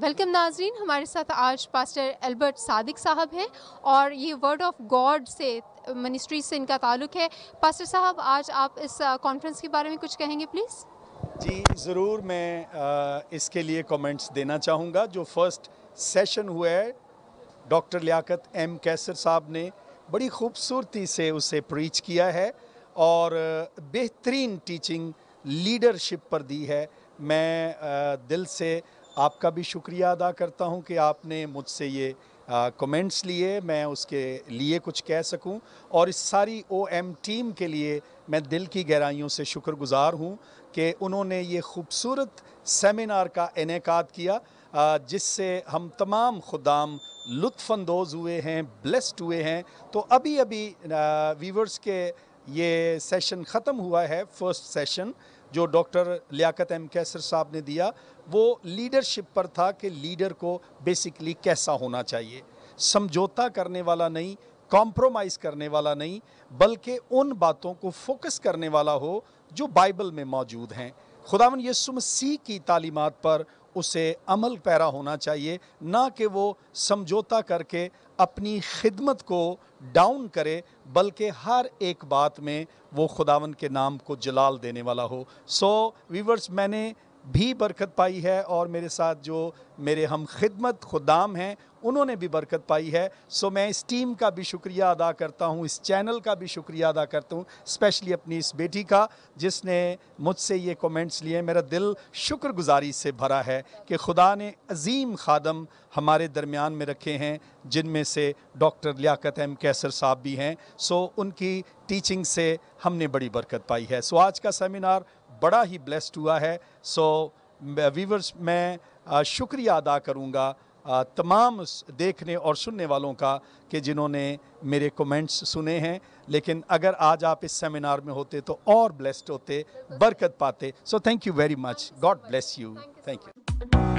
welcome नाजरीन हमारे साथ आज पास्टर एल्बर्ट सादिक साहब हैं और ये वर्ड ऑफ गॉड से मिनिस्ट्री से इनका ताल्लुक है पास्टर साहब आज आप इस कॉन्फ्रेंस के बारे में कुछ कहेंगे प्लीज़ जी ज़रूर मैं इसके लिए कमेंट्स देना चाहूँगा जो फर्स्ट सेशन हुआ है डॉक्टर लियाकत एम कैसर साहब ने बड़ी खूबसूरती से उसे प्रीच किया है और बेहतरीन टीचिंग लीडरशिप पर दी है मैं दिल से आपका भी शुक्रिया अदा करता हूं कि आपने मुझसे ये कमेंट्स लिए मैं उसके लिए कुछ कह सकूं और इस सारी ओएम टीम के लिए मैं दिल की गहराइयों से शुक्रगुजार हूं कि उन्होंने ये खूबसूरत सेमिनार का इनका किया जिससे हम तमाम खुदाम लुफानंदोज़ हुए हैं ब्लेस्ड हुए हैं तो अभी अभी वीवर्स के ये सेशन ख़त्म हुआ है फर्स्ट सेशन जो डॉक्टर लियाकत एम कैसर साहब ने दिया वो लीडरशिप पर था कि लीडर को बेसिकली कैसा होना चाहिए समझौता करने वाला नहीं कॉम्प्रोमाइज़ करने वाला नहीं बल्कि उन बातों को फोकस करने वाला हो जो बाइबल में मौजूद हैं खुदावन यसुम सी की तालीमत पर उसे अमल पैरा होना चाहिए ना कि वो समझौता करके अपनी खिदमत को डाउन करे बल्कि हर एक बात में वो खुदावन के नाम को जलाल देने वाला हो सो so, वीवर्स मैंने भी बरकत पाई है और मेरे साथ जो मेरे हम खिदमत खुदाम हैं उन्होंने भी बरकत पाई है सो मैं इस टीम का भी शुक्रिया अदा करता हूँ इस चैनल का भी शुक्रिया अदा करता हूँ स्पेशली अपनी इस बेटी का जिसने मुझसे ये कमेंट्स लिए मेरा दिल शुक्रगुजारी से भरा है कि खुदा ने अजीम खादम हमारे दरमियान में रखे हैं जिनमें से डॉक्टर लियाकत एम कैसर साहब भी हैं सो उनकी टीचिंग से हमने बड़ी बरकत पाई है सो आज का सेमिनार बड़ा ही ब्लेस्ड हुआ है सो वीवर्स मैं शुक्रिया अदा करूँगा तमाम देखने और सुनने वालों का कि जिन्होंने मेरे कमेंट्स सुने हैं लेकिन अगर आज आप इस सेमिनार में होते तो और ब्लेस्ड होते बरकत पाते so thank you very much God bless you thank you